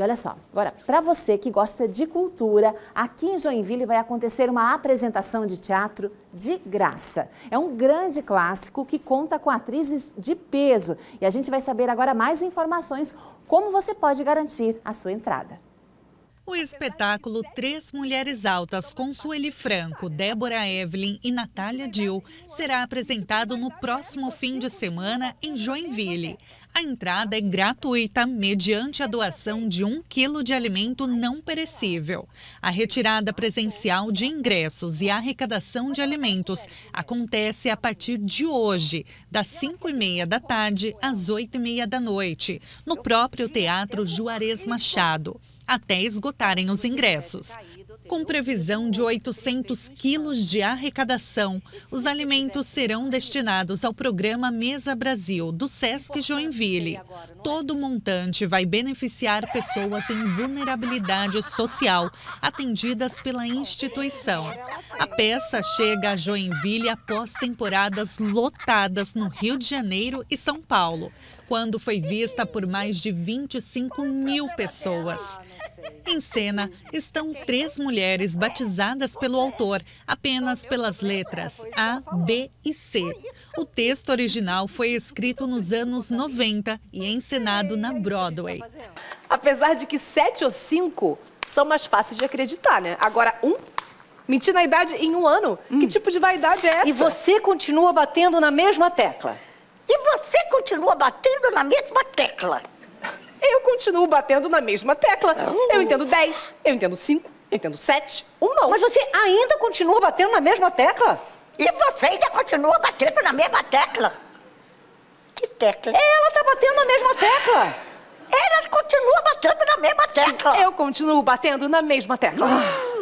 E olha só, agora, para você que gosta de cultura, aqui em Joinville vai acontecer uma apresentação de teatro de graça. É um grande clássico que conta com atrizes de peso. E a gente vai saber agora mais informações como você pode garantir a sua entrada. O espetáculo Três Mulheres Altas com Sueli Franco, Débora Evelyn e Natália Dill será apresentado no próximo fim de semana em Joinville. A entrada é gratuita mediante a doação de um quilo de alimento não perecível. A retirada presencial de ingressos e a arrecadação de alimentos acontece a partir de hoje, das 5 e meia da tarde às 8 e meia da noite, no próprio Teatro Juarez Machado, até esgotarem os ingressos. Com previsão de 800 quilos de arrecadação, os alimentos serão destinados ao programa Mesa Brasil, do SESC Joinville. Todo montante vai beneficiar pessoas em vulnerabilidade social, atendidas pela instituição. A peça chega a Joinville após temporadas lotadas no Rio de Janeiro e São Paulo, quando foi vista por mais de 25 mil pessoas. Em cena estão três mulheres batizadas pelo autor, apenas pelas letras A, B e C. O texto original foi escrito nos anos 90 e encenado na Broadway. Apesar de que sete ou cinco são mais fáceis de acreditar, né? Agora, um mentir na idade em um ano. Hum. Que tipo de vaidade é essa? E você continua batendo na mesma tecla. E você continua batendo na mesma tecla eu continuo batendo na mesma tecla. Não. Eu entendo 10, eu entendo 5, eu entendo 7, um não. Mas você ainda continua batendo na mesma tecla? E você ainda continua batendo na mesma tecla? Que tecla? Ela tá batendo na mesma tecla. Ela continua batendo na mesma tecla. Eu continuo batendo na mesma tecla. Ah.